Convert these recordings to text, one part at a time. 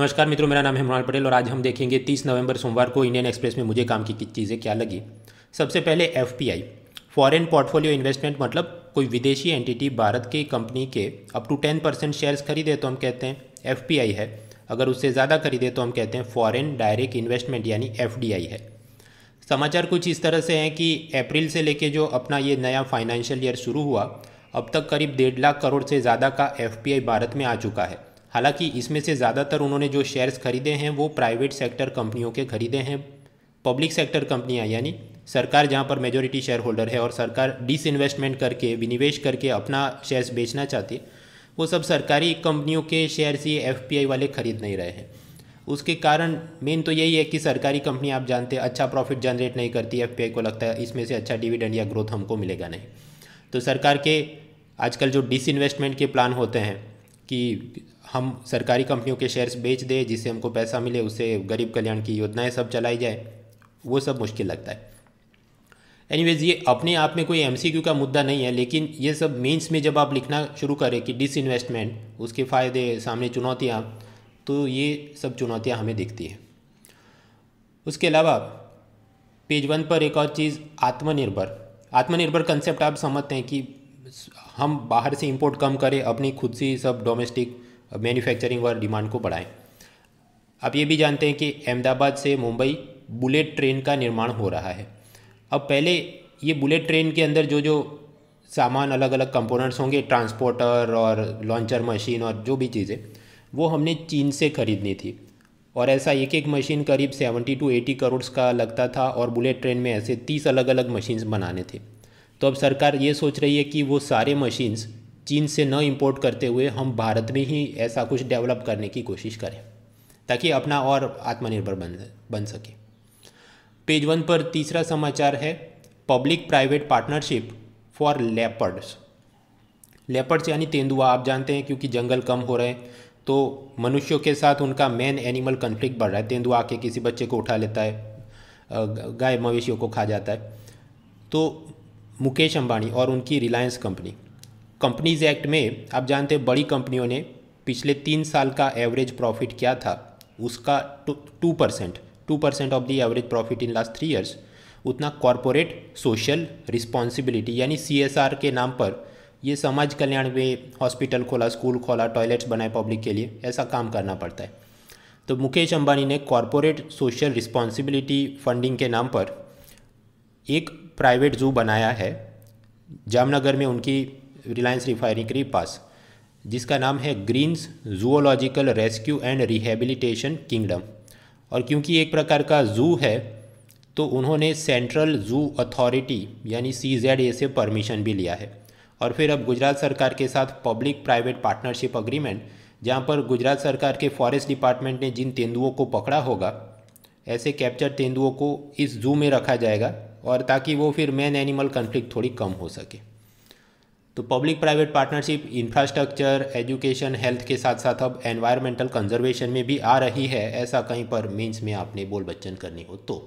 नमस्कार मित्रों मेरा नाम है मृणाल पटेल और आज हम देखेंगे 30 नवंबर सोमवार को इंडियन एक्सप्रेस में मुझे काम की किस चीज़ें क्या लगी सबसे पहले एफ फॉरेन पोर्टफोलियो इन्वेस्टमेंट मतलब कोई विदेशी एंटिटी भारत की कंपनी के up to ten percent shares खरीदे तो हम कहते हैं एफ है अगर उससे ज़्यादा खरीदे तो हम कहते हैं फॉरेन डायरेक्ट इन्वेस्टमेंट यानी एफ है समाचार कुछ इस तरह से हैं कि अप्रैल से लेके जो अपना ये नया फाइनेंशियल ईयर शुरू हुआ अब तक करीब डेढ़ लाख करोड़ से ज़्यादा का एफ भारत में आ चुका है हालांकि इसमें से ज़्यादातर उन्होंने जो शेयर्स खरीदे हैं वो प्राइवेट सेक्टर कंपनियों के खरीदे हैं पब्लिक सेक्टर कंपनियां यानी सरकार जहां पर मेजोरिटी शेयर होल्डर है और सरकार डिस इन्वेस्टमेंट करके विनिवेश करके अपना शेयर्स बेचना चाहती है वो सब सरकारी कंपनियों के शेयर्स ये एफ वाले खरीद नहीं रहे हैं उसके कारण मेन तो यही है कि सरकारी कंपनी आप जानते हैं अच्छा प्रॉफिट जनरेट नहीं करती एफ को लगता है इसमें से अच्छा डिविडेंड या ग्रोथ हमको मिलेगा नहीं तो सरकार के आजकल जो डिस के प्लान होते हैं कि हम सरकारी कंपनियों के शेयर्स बेच दें जिससे हमको पैसा मिले उससे गरीब कल्याण की योजनाएं सब चलाई जाए वो सब मुश्किल लगता है एनीवेज ये अपने आप में कोई एमसीक्यू का मुद्दा नहीं है लेकिन ये सब मीन्स में जब आप लिखना शुरू करें कि डिस इन्वेस्टमेंट उसके फ़ायदे सामने चुनौतियाँ तो ये सब चुनौतियाँ हमें दिखती हैं उसके अलावा पेज वन पर एक और चीज़ आत्मनिर्भर आत्मनिर्भर कंसेप्ट आप समझते हैं कि हम बाहर से इंपोर्ट कम करें अपनी खुद से सब डोमेस्टिक मैन्युफैक्चरिंग और डिमांड को बढ़ाएं आप ये भी जानते हैं कि अहमदाबाद से मुंबई बुलेट ट्रेन का निर्माण हो रहा है अब पहले ये बुलेट ट्रेन के अंदर जो जो सामान अलग अलग कंपोनेंट्स होंगे ट्रांसपोर्टर और लॉन्चर मशीन और जो भी चीज़ें वो हमने चीन से ख़रीदनी थी और ऐसा एक एक मशीन करीब सेवेंटी टू एटी करोड़ का लगता था और बुलेट ट्रेन में ऐसे तीस अलग अलग मशीन्स बनाने थे तो अब सरकार ये सोच रही है कि वो सारे मशीन्स चीन से न इंपोर्ट करते हुए हम भारत में ही ऐसा कुछ डेवलप करने की कोशिश करें ताकि अपना और आत्मनिर्भर बन बन सके पेज वन पर तीसरा समाचार है public private partnership for leopards leopards यानी तेंदुआ आप जानते हैं क्योंकि जंगल कम हो रहे हैं तो मनुष्यों के साथ उनका मेन एनिमल कन्फ्लिक्ट बढ़ रहा है तेंदुआ आके किसी बच्चे को उठा लेता है गाय मवेशियों को खा जाता है तो मुकेश अंबानी और उनकी रिलायंस कंपनी कंपनीज एक्ट में आप जानते हैं बड़ी कंपनियों ने पिछले तीन साल का एवरेज प्रॉफिट क्या था उसका two percent two percent of the average profit in last three years उतना कॉरपोरेट सोशल रिस्पॉन्सिबिलिटी यानी सी के नाम पर ये समाज कल्याण में हॉस्पिटल खोला स्कूल खोला टॉयलेट्स बनाए पब्लिक के लिए ऐसा काम करना पड़ता है तो मुकेश अंबानी ने कॉरपोरेट सोशल रिस्पॉन्सिबिलिटी फंडिंग के नाम पर एक प्राइवेट जू बनाया है जामनगर में उनकी रिलायंस रिफाइनरी के पास जिसका नाम है greens zoological rescue and rehabilitation kingdom और क्योंकि एक प्रकार का जू है तो उन्होंने सेंट्रल जू अथॉरिटी यानी सी जेड ए से परमिशन भी लिया है और फिर अब गुजरात सरकार के साथ पब्लिक प्राइवेट पार्टनरशिप अग्रीमेंट जहाँ पर गुजरात सरकार के फॉरेस्ट डिपार्टमेंट ने जिन तेंदुओं को पकड़ा होगा ऐसे कैप्चर तेंदुओं को इस जू में रखा जाएगा और ताकि वो फिर मैन एनिमल कन्फ्लिक्ट थोड़ी कम हो सके तो public private partnership infrastructure education health के साथ साथ अब एनवायरमेंटल कंजर्वेशन में भी आ रही है ऐसा कहीं पर मीन्स में आपने बोल बच्चन करनी हो तो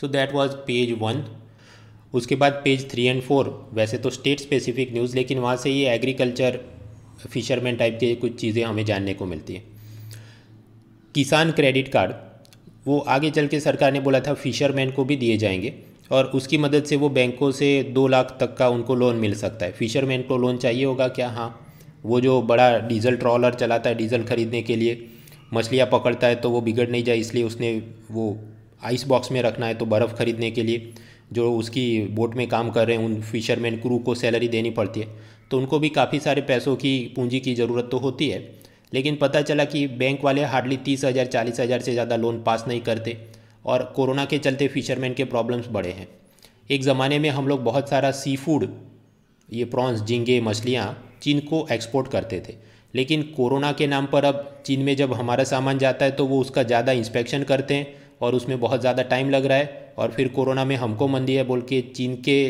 so that was page one उसके बाद पेज थ्री एंड फोर वैसे तो स्टेट स्पेसिफिक न्यूज़ लेकिन वहाँ से ये एग्रीकल्चर फिशरमैन टाइप के कुछ चीज़ें हमें जानने को मिलती हैं किसान क्रेडिट कार्ड वो आगे चल के सरकार ने बोला था फिशरमैन को भी दिए जाएंगे और उसकी मदद से वो बैंकों से दो लाख तक का उनको लोन मिल सकता है फिशरमैन को लोन चाहिए होगा क्या हाँ वो जो बड़ा डीजल ट्रॉलर चलाता है डीजल खरीदने के लिए मछलियाँ पकड़ता है तो वो बिगड़ नहीं जाए इसलिए उसने वो आइस बॉक्स में रखना है तो बर्फ़ खरीदने के लिए जो उसकी बोट में काम कर रहे हैं उन फिशरमैन क्रू को सैलरी देनी पड़ती है तो उनको भी काफ़ी सारे पैसों की पूंजी की ज़रूरत तो होती है लेकिन पता चला कि बैंक वाले हार्डली तीस हज़ार चालीस हज़ार से ज़्यादा लोन पास नहीं करते और कोरोना के चलते फिशरमैन के प्रॉब्लम्स बढ़े हैं एक ज़माने में हम लोग बहुत सारा सी फूड ये प्रॉन्स झींगे मछलियाँ चीन को एक्सपोर्ट करते थे लेकिन कोरोना के नाम पर अब चीन में जब हमारा सामान जाता है तो वो उसका ज़्यादा इंस्पेक्शन करते हैं और उसमें बहुत ज़्यादा टाइम लग रहा है और फिर कोरोना में हमको मंदी है बोल के चीन के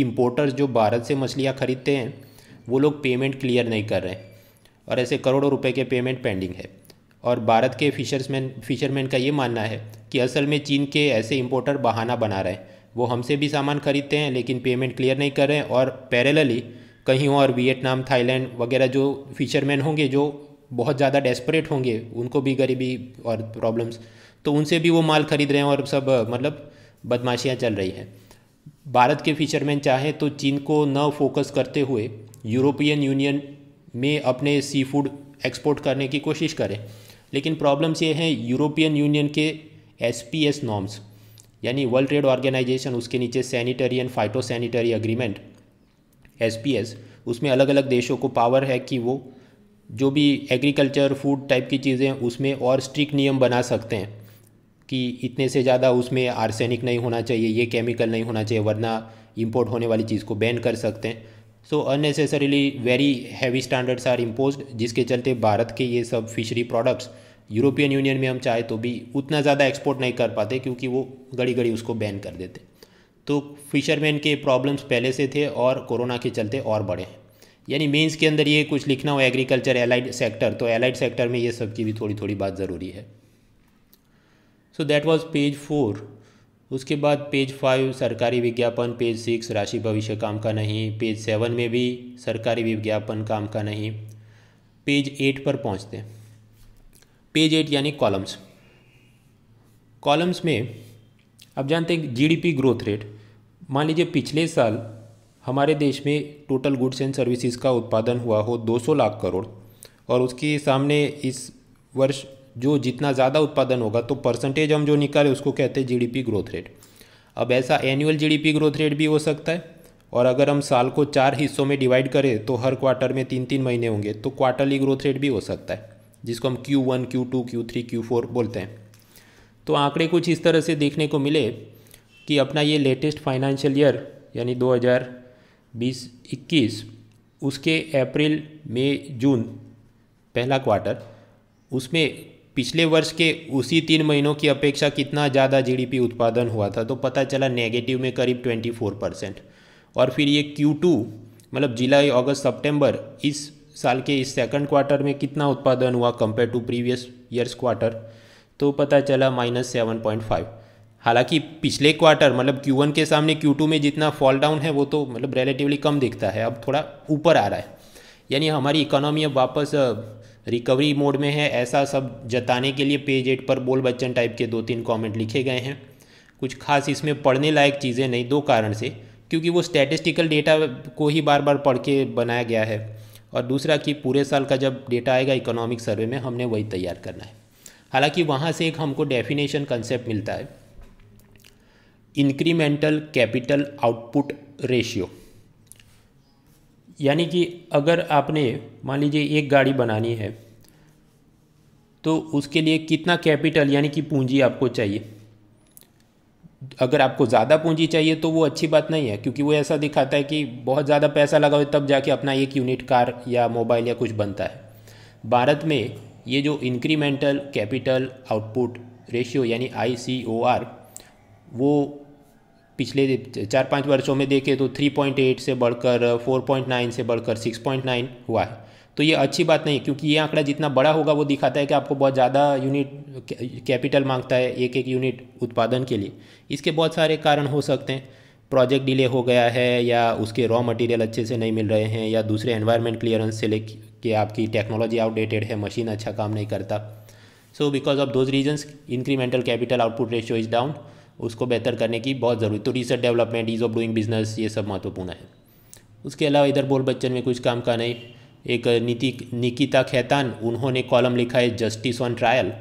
इम्पोर्टर्स जो भारत से मछलियाँ ख़रीदते हैं वो लोग पेमेंट क्लियर नहीं कर रहे हैं और ऐसे करोड़ों रुपए के पेमेंट पेंडिंग है और भारत के फिशर्समैन फिशरमैन का ये मानना है कि असल में चीन के ऐसे इम्पोर्टर बहाना बना रहे हैं वो हमसे भी सामान खरीदते हैं लेकिन पेमेंट क्लियर नहीं कर रहे हैं और पैरेलली कहीं और वियतनाम थाईलैंड वगैरह जो फिशरमैन होंगे जो बहुत ज़्यादा डेस्परेट होंगे उनको भी गरीबी और प्रॉब्लम्स तो उनसे भी वो माल खरीद रहे हैं और सब मतलब बदमाशियाँ चल रही हैं भारत के फिशरमैन चाहे तो चीन को न फोकस करते हुए यूरोपियन यूनियन में अपने सी फूड एक्सपोर्ट करने की कोशिश करें लेकिन प्रॉब्लम्स ये हैं यूरोपियन यूनियन के एस पी एस नॉर्म्स यानी वर्ल्ड ट्रेड ऑर्गेनाइजेशन उसके नीचे sanitary and phyto sanitary agreement S P S उसमें अलग अलग देशों को पावर है कि वो जो भी एग्रीकल्चर फूड टाइप की चीज़ें उसमें और स्ट्रिक्ट नियम बना सकते हैं कि इतने से ज़्यादा उसमें आर्सेनिक नहीं होना चाहिए ये केमिकल नहीं होना चाहिए वरना इम्पोर्ट होने वाली चीज़ को बैन कर सकते हैं so unnecessarily very heavy standards are impose जिसके चलते भारत के ये सब फिशरी प्रोडक्ट्स यूरोपियन यूनियन में हम चाहे तो भी उतना ज़्यादा एक्सपोर्ट नहीं कर पाते क्योंकि वो घड़ी घड़ी उसको बैन कर देते तो फिशरमैन के प्रॉब्लम्स पहले से थे और कोरोना के चलते और बढ़े हैं यानी मेंस के अंदर ये कुछ लिखना हो एग्रीकल्चर एलाइड सेक्टर तो एलाइड सेक्टर में ये सब की भी थोड़ी थोड़ी बात ज़रूरी है so that was page four उसके बाद पेज फाइव सरकारी विज्ञापन पेज सिक्स राशि भविष्य काम का नहीं पेज सेवन में भी सरकारी विज्ञापन काम का नहीं पेज एट पर पहुँचते हैं पेज एट यानी कॉलम्स कॉलम्स में आप जानते हैं जीडीपी ग्रोथ रेट मान लीजिए पिछले साल हमारे देश में टोटल गुड्स एंड सर्विसेज का उत्पादन हुआ हो 200 लाख करोड़ और उसके सामने इस वर्ष जो जितना ज़्यादा उत्पादन होगा तो परसेंटेज हम जो निकाले उसको कहते हैं जीडीपी ग्रोथ रेट अब ऐसा एनुअल जीडीपी ग्रोथ रेट भी हो सकता है और अगर हम साल को चार हिस्सों में डिवाइड करें तो हर क्वार्टर में तीन तीन महीने होंगे तो क्वार्टरली ग्रोथ रेट भी हो सकता है जिसको हम Q one Q two Q three Q four बोलते हैं तो आंकड़े कुछ इस तरह से देखने को मिले कि अपना ये लेटेस्ट फाइनेंशियल ईयर यानी बीस इक्कीस उसके अप्रैल मई जून पहला क्वार्टर उसमें पिछले वर्ष के उसी तीन महीनों की अपेक्षा कितना ज़्यादा जीडीपी उत्पादन हुआ था तो पता चला नेगेटिव में करीब 24 परसेंट और फिर ये Q2 मतलब जुलाई अगस्त सितंबर इस साल के इस सेकंड क्वार्टर में कितना उत्पादन हुआ compare to previous years quarter तो पता चला माइनस सेवन पॉइंट फाइव हालांकि पिछले क्वार्टर मतलब Q1 के सामने Q2 में जितना फॉल डाउन है वो तो मतलब रिलेटिवली कम दिखता है अब थोड़ा ऊपर आ रहा है यानी हमारी इकोनॉमी अब वापस रिकवरी मोड में है ऐसा सब जताने के लिए पेज एट पर बोल बच्चन टाइप के दो तीन कमेंट लिखे गए हैं कुछ खास इसमें पढ़ने लायक चीज़ें नहीं दो कारण से क्योंकि वो स्टैटिस्टिकल डेटा को ही बार बार पढ़ के बनाया गया है और दूसरा कि पूरे साल का जब डेटा आएगा इकोनॉमिक सर्वे में हमने वही तैयार करना है हालांकि वहाँ से एक हमको डेफिनेशन कंसेप्ट मिलता है इंक्रीमेंटल कैपिटल आउटपुट रेशियो यानी कि अगर आपने मान लीजिए एक गाड़ी बनानी है तो उसके लिए कितना कैपिटल यानी कि पूंजी आपको चाहिए अगर आपको ज़्यादा पूंजी चाहिए तो वो अच्छी बात नहीं है क्योंकि वो ऐसा दिखाता है कि बहुत ज़्यादा पैसा लगाओ तब जाके अपना एक यूनिट कार या मोबाइल या कुछ बनता है भारत में ये जो इंक्रीमेंटल कैपिटल आउटपुट रेशियो यानी आई वो पिछले चार पाँच वर्षों में देखें तो 3.8 से बढ़कर 4.9 से बढ़कर 6.9 हुआ है तो ये अच्छी बात नहीं क्योंकि ये आंकड़ा जितना बड़ा होगा वो दिखाता है कि आपको बहुत ज़्यादा यूनिट कैपिटल मांगता है एक एक यूनिट उत्पादन के लिए इसके बहुत सारे कारण हो सकते हैं प्रोजेक्ट डिले हो गया है या उसके रॉ मटेरियल अच्छे से नहीं मिल रहे हैं या दूसरे एनवायरमेंट क्लियरेंस से लेके आपकी टेक्नोलॉजी आउटडेटेड है मशीन अच्छा काम नहीं करता so because of those reasons incremental capital output ratio is down उसको बेहतर करने की बहुत ज़रूरी तो research development ease of doing business ये सब महत्वपूर्ण है उसके अलावा इधर बोल बच्चन में कुछ काम का नहीं एक नीति निकिता खैतान उन्होंने कॉलम लिखा है जस्टिस ऑन ट्रायल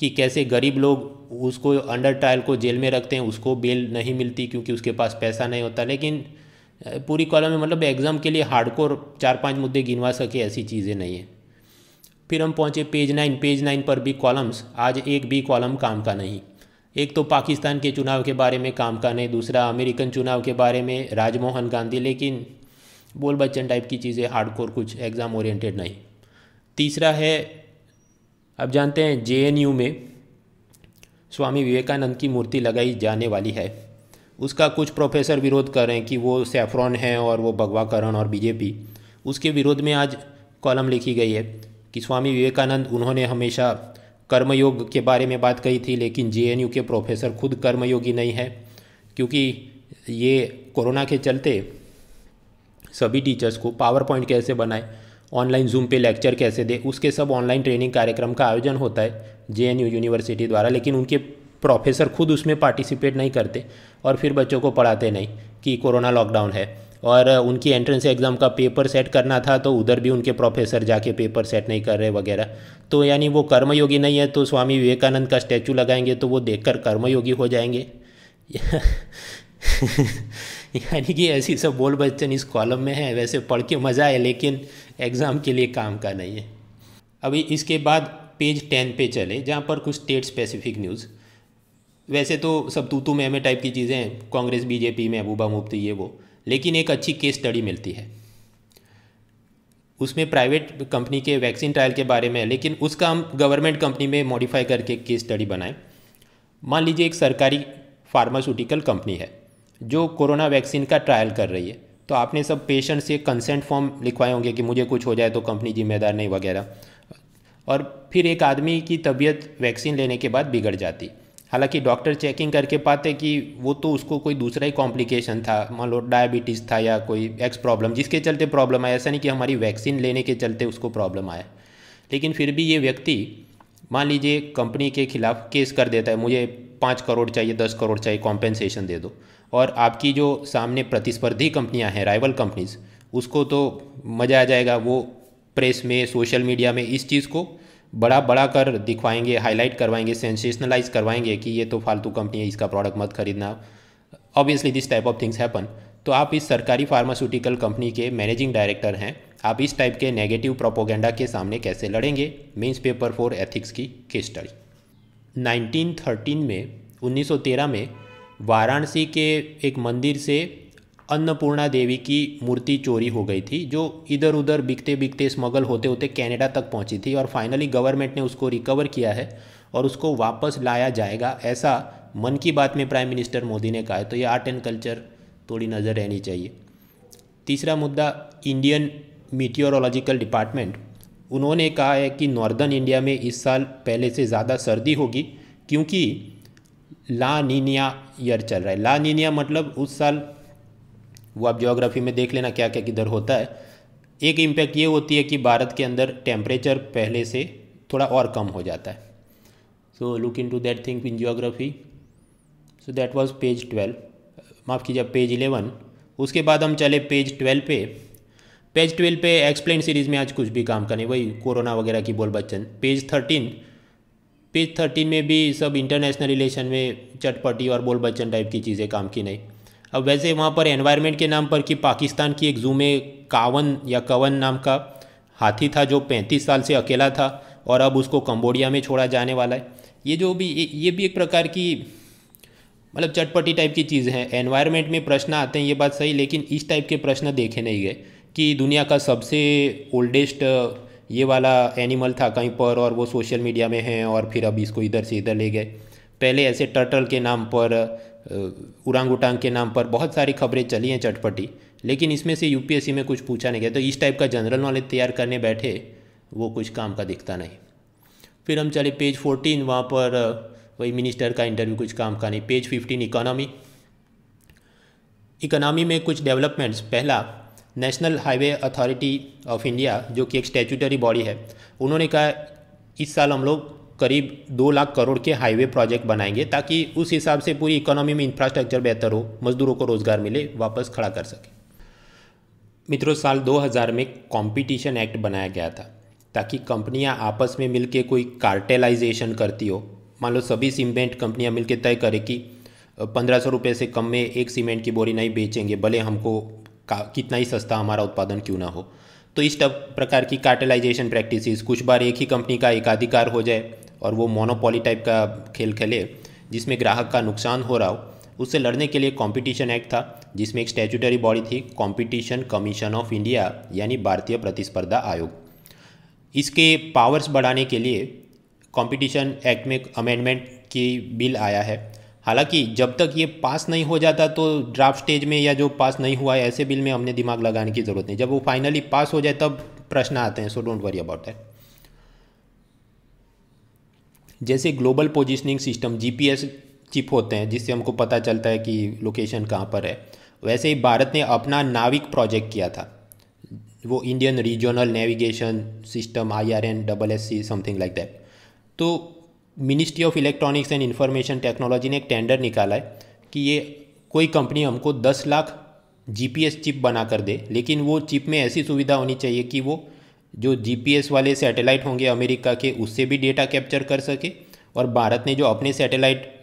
कि कैसे गरीब लोग उसको अंडर ट्रायल को जेल में रखते हैं उसको बेल नहीं मिलती क्योंकि उसके पास पैसा नहीं होता लेकिन पूरी कॉलम में मतलब एग्ज़ाम के लिए हार्डकोर चार पांच मुद्दे गिनवा सके ऐसी चीज़ें नहीं है फिर हम पहुँचे पेज नाइन पेज नाइन पर भी कॉलम्स आज एक भी कॉलम काम का नहीं एक तो पाकिस्तान के चुनाव के बारे में काम का नहीं दूसरा अमेरिकन चुनाव के बारे में राजमोहन गांधी लेकिन बोल बच्चन टाइप की चीज़ें हार्डकोर कुछ एग्ज़ाम ओरिएंटेड नहीं तीसरा है अब जानते हैं जे में स्वामी विवेकानंद की मूर्ति लगाई जाने वाली है उसका कुछ प्रोफेसर विरोध कर रहे हैं कि वो सैफ्रॉन है और वो भगवा करण और बीजेपी उसके विरोध में आज कॉलम लिखी गई है कि स्वामी विवेकानंद उन्होंने हमेशा कर्मयोग के बारे में बात कही थी लेकिन जे के प्रोफेसर खुद कर्मयोगी नहीं है क्योंकि ये कोरोना के चलते सभी टीचर्स को पावर पॉइंट कैसे बनाए ऑनलाइन जूम पे लेक्चर कैसे दे उसके सब ऑनलाइन ट्रेनिंग कार्यक्रम का आयोजन होता है जे यूनिवर्सिटी द्वारा लेकिन उनके प्रोफेसर खुद उसमें पार्टिसिपेट नहीं करते और फिर बच्चों को पढ़ाते नहीं कि कोरोना लॉकडाउन है और उनकी एंट्रेंस एग्ज़ाम का पेपर सेट करना था तो उधर भी उनके प्रोफेसर जाके पेपर सेट नहीं कर रहे वगैरह तो यानी वो कर्मयोगी नहीं है तो स्वामी विवेकानंद का स्टैचू लगाएंगे तो वो देखकर कर्मयोगी हो जाएंगे यानी कि ऐसी सब बोल बच्चन इस कॉलम में है वैसे पढ़ के मज़ा है लेकिन एग्ज़ाम के लिए काम का नहीं है अभी इसके बाद पेज टेन पे चले जहाँ पर कुछ स्टेट स्पेसिफिक न्यूज़ वैसे तो सब तूतू तू में टाइप की चीज़ें हैं कांग्रेस बीजेपी महबूबा मुफ्ती ये वो लेकिन एक अच्छी केस स्टडी मिलती है उसमें प्राइवेट कंपनी के वैक्सीन ट्रायल के बारे में है लेकिन उसका हम गवर्नमेंट कंपनी में मॉडिफाई करके केस स्टडी बनाएं मान लीजिए एक सरकारी फार्मास्यूटिकल कंपनी है जो कोरोना वैक्सीन का ट्रायल कर रही है तो आपने सब पेशेंट से कंसेंट फॉर्म लिखवाए होंगे कि मुझे कुछ हो जाए तो कंपनी जिम्मेदार नहीं वगैरह और फिर एक आदमी की तबीयत वैक्सीन लेने के बाद बिगड़ जाती हालांकि डॉक्टर चेकिंग करके पाते कि वो तो उसको कोई दूसरा ही कॉम्प्लिकेशन था मान लो डायबिटीज़ था या कोई एक्स प्रॉब्लम जिसके चलते प्रॉब्लम आया ऐसा नहीं कि हमारी वैक्सीन लेने के चलते उसको प्रॉब्लम आया लेकिन फिर भी ये व्यक्ति मान लीजिए कंपनी के खिलाफ केस कर देता है मुझे पाँच करोड़ चाहिए दस करोड़ चाहिए कॉम्पेंसेशन दे दो और आपकी जो सामने प्रतिस्पर्धी कंपनियाँ हैं राइवल कंपनीज़ उसको तो मज़ा आ जाएगा वो प्रेस में सोशल मीडिया में इस चीज़ को बड़ा बड़ा कर दिखवाएंगे हाईलाइट करवाएंगे सेंसेशनलाइज करवाएंगे कि ये तो फालतू कंपनी है इसका प्रोडक्ट मत खरीदना obviously this type of things happen तो आप इस सरकारी फार्मास्यूटिकल कंपनी के मैनेजिंग डायरेक्टर हैं आप इस टाइप के नेगेटिव प्रोपोगेंडा के सामने कैसे लड़ेंगे मीन्स पेपर फॉर एथिक्स की केस स्टडी 1913 में 1913 में वाराणसी के एक मंदिर से अन्नपूर्णा देवी की मूर्ति चोरी हो गई थी जो इधर उधर बिकते बिकते स्मगल होते होते कैनेडा तक पहुंची थी और फाइनली गवर्नमेंट ने उसको रिकवर किया है और उसको वापस लाया जाएगा ऐसा मन की बात में प्राइम मिनिस्टर मोदी ने कहा है तो ये आर्ट एंड कल्चर थोड़ी नज़र रहनी चाहिए तीसरा मुद्दा इंडियन मीटियोरोलॉजिकल डिपार्टमेंट उन्होंने कहा है कि नॉर्दर्न इंडिया में इस साल पहले से ज़्यादा सर्दी होगी क्योंकि ला नीनिया ईयर चल रहा है ला नीनिया मतलब उस साल वो आप जोग्राफी में देख लेना क्या क्या किधर होता है एक इम्पैक्ट ये होती है कि भारत के अंदर टेम्परेचर पहले से थोड़ा और कम हो जाता है so look into that thing in geography so that was page twelve माफ़ कीजिए पेज इलेवन उसके बाद हम चले पेज ट्वेल्व पे पेज ट्वेल्व पे एक्सप्लेन सीरीज़ में आज कुछ भी काम करें वही कोरोना वगैरह की बोल बच्चन पेज थर्टीन पेज थर्टीन में भी सब इंटरनेशनल रिलेशन में चटपटी और बोल बच्चन टाइप की चीज़ें काम की नहीं अब वैसे वहाँ पर एनवायरनमेंट के नाम पर कि पाकिस्तान की एक जू में कावन या कवन नाम का हाथी था जो 35 साल से अकेला था और अब उसको कंबोडिया में छोड़ा जाने वाला है ये जो भी ये भी एक प्रकार की मतलब चटपटी टाइप की चीज़ है एनवायरनमेंट में प्रश्न आते हैं ये बात सही लेकिन इस टाइप के प्रश्न देखे नहीं गए कि दुनिया का सबसे ओल्डेस्ट ये वाला एनिमल था कहीं पर और वो सोशल मीडिया में है और फिर अब इसको इधर से इधर ले गए पहले ऐसे टर्टल के नाम पर उरांग उटांग के नाम पर बहुत सारी खबरें चली हैं चटपटी लेकिन इसमें से यूपीएससी में कुछ पूछा नहीं गया तो इस टाइप का जनरल नॉलेज तैयार करने बैठे वो कुछ काम का दिखता नहीं फिर हम चले पेज फोर्टीन वहाँ पर वही मिनिस्टर का इंटरव्यू कुछ काम का नहीं पेज फिफ्टीन इकोनॉमी इकोनॉमी में कुछ डेवलपमेंट्स पहला national highway authority of India जो कि एक स्टैचूटरी बॉडी है उन्होंने कहा इस साल हम लोग करीब दो लाख करोड़ के हाईवे प्रोजेक्ट बनाएंगे ताकि उस हिसाब से पूरी इकोनॉमी में इंफ्रास्ट्रक्चर बेहतर हो मजदूरों को रोज़गार मिले वापस खड़ा कर सके मित्रों साल 2000 में कंपटीशन एक्ट बनाया गया था ताकि कंपनियां आपस में मिलके कोई कार्टेलाइजेशन करती हो मान लो सभी सीमेंट कंपनियां मिलके तय करें कि पंद्रह सौ रुपये से कम में एक सीमेंट की बोरी नहीं बेचेंगे भले हमको कितना ही सस्ता हमारा उत्पादन क्यों ना हो तो इस प्रकार की कार्टेलाइजेशन प्रैक्टिसेस कुछ बार एक ही कंपनी का एकाधिकार हो जाए और वो मोनोपोली टाइप का खेल खेले जिसमें ग्राहक का नुकसान हो रहा हो उससे लड़ने के लिए कंपटीशन एक्ट था जिसमें एक स्टैचूटरी बॉडी थी कंपटीशन कमीशन ऑफ इंडिया यानी भारतीय प्रतिस्पर्धा आयोग इसके पावर्स बढ़ाने के लिए कंपटीशन एक्ट में अमेंडमेंट की बिल आया है हालांकि जब तक ये पास नहीं हो जाता तो ड्राफ्ट स्टेज में या जो पास नहीं हुआ है ऐसे बिल में हमने दिमाग लगाने की ज़रूरत नहीं जब वो फाइनली पास हो जाए तब प्रश्न आते हैं so don't worry about that जैसे global positioning system G chip होते हैं जिससे हमको पता चलता है कि लोकेशन कहाँ पर है वैसे ही भारत ने अपना नाविक प्रोजेक्ट किया था वो Indian regional navigation system I R N double S C something like that तो ministry of electronics and information technology ने एक टेंडर निकाला है कि ये कोई कंपनी हमको दस लाख जीपीएस चिप बना कर दे लेकिन वो चिप में ऐसी सुविधा होनी चाहिए कि वो जो जीपीएस वाले सैटेलाइट होंगे अमेरिका के उससे भी डेटा कैप्चर कर सके और भारत ने जो अपने सैटेलाइट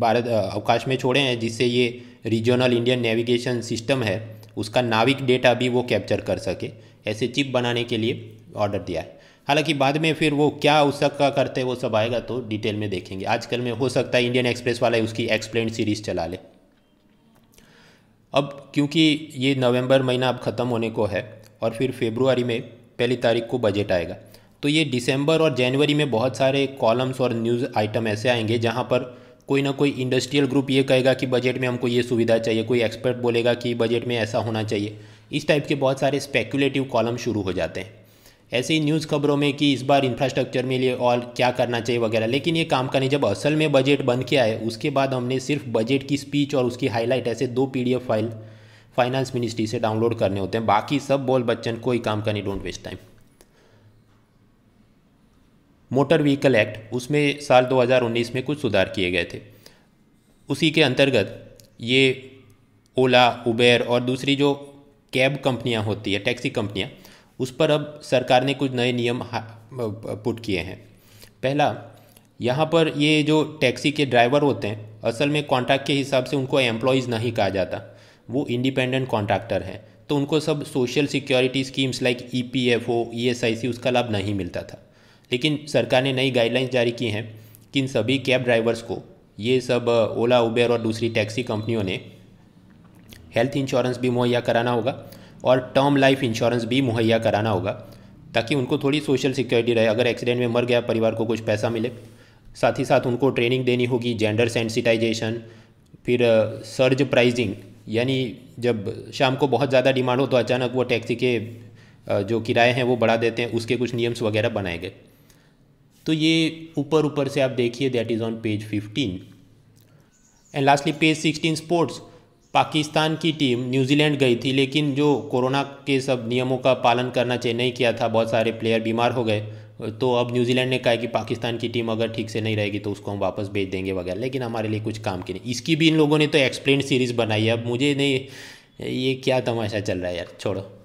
भारत अवकाश में छोड़े हैं जिससे ये रीजनल इंडियन नेविगेशन सिस्टम है उसका नाविक डेटा भी वो कैप्चर कर सके ऐसे चिप बनाने के लिए ऑर्डर दिया है हालांकि बाद में फिर वो क्या उसका करते वो सब आएगा तो डिटेल में देखेंगे आजकल में हो सकता है इंडियन एक्सप्रेस वाला उसकी एक्सप्लेन सीरीज चला ले अब क्योंकि ये नवंबर महीना अब ख़त्म होने को है और फिर फेब्रुआरी में पहली तारीख को बजट आएगा तो ये दिसंबर और जनवरी में बहुत सारे कॉलम्स और न्यूज़ आइटम ऐसे आएंगे जहाँ पर कोई ना कोई इंडस्ट्रियल ग्रुप ये कहेगा कि बजट में हमको ये सुविधा चाहिए कोई एक्सपर्ट बोलेगा कि बजट में ऐसा होना चाहिए इस टाइप के बहुत सारे स्पेकुलेटिव कॉलम शुरू हो जाते हैं ऐसे ही न्यूज़ खबरों में कि इस बार इंफ्रास्ट्रक्चर में लिए और क्या करना चाहिए वगैरह लेकिन ये काम का नहीं जब असल में बजट बन के आए उसके बाद हमने सिर्फ बजट की स्पीच और उसकी हाईलाइट ऐसे दो पीडीएफ फाइल फाइनेंस मिनिस्ट्री से डाउनलोड करने होते हैं बाकी सब बोल बच्चन कोई काम का नहीं don't waste time motor vehicle act उसमें साल 2019 में कुछ सुधार किए गए थे उसी के अंतर्गत ये ओला उबेर और दूसरी जो कैब कंपनियां होती है टैक्सी कंपनियां उस पर अब सरकार ने कुछ नए नियम पुट किए हैं पहला यहाँ पर ये जो टैक्सी के ड्राइवर होते हैं असल में कॉन्ट्रैक्ट के हिसाब से उनको एम्प्लॉयज़ नहीं कहा जाता वो इंडिपेंडेंट कॉन्ट्रैक्टर हैं तो उनको सब social security schemes like E P F O E S I C उसका लाभ नहीं मिलता था लेकिन सरकार ने नई गाइडलाइंस जारी की हैं कि इन सभी कैब ड्राइवर्स को ये सब ओला उबेर और दूसरी टैक्सी कंपनियों ने हेल्थ इंश्योरेंस भी मुहैया कराना होगा और टर्म लाइफ इंश्योरेंस भी मुहैया कराना होगा ताकि उनको थोड़ी सोशल सिक्योरिटी रहे अगर एक्सीडेंट में मर गया परिवार को कुछ पैसा मिले साथ ही साथ उनको ट्रेनिंग देनी होगी जेंडर सेंसिटाइजेशन फिर सर्ज प्राइजिंग यानी जब शाम को बहुत ज़्यादा डिमांड हो तो अचानक वो टैक्सी के जो किराए हैं वो बढ़ा देते हैं उसके कुछ नियम्स वगैरह बनाए गए तो ये ऊपर ऊपर से आप देखिए that is on page fifteen and lastly page sixteen sports Pakistan की टीम न्यूजीलैंड गई थी लेकिन जो कोरोना के सब नियमों का पालन करना चाहिए नहीं किया था बहुत सारे प्लेयर बीमार हो गए तो अब न्यूजीलैंड ने कहा कि पाकिस्तान की टीम अगर ठीक से नहीं रहेगी तो उसको हम वापस भेज देंगे वगैरह लेकिन हमारे लिए कुछ काम की नहीं इसकी भी इन लोगों ने तो एक्सप्लेन सीरीज़ बनाई है अब मुझे नहीं ये क्या तमाशा चल रहा है यार छोड़ो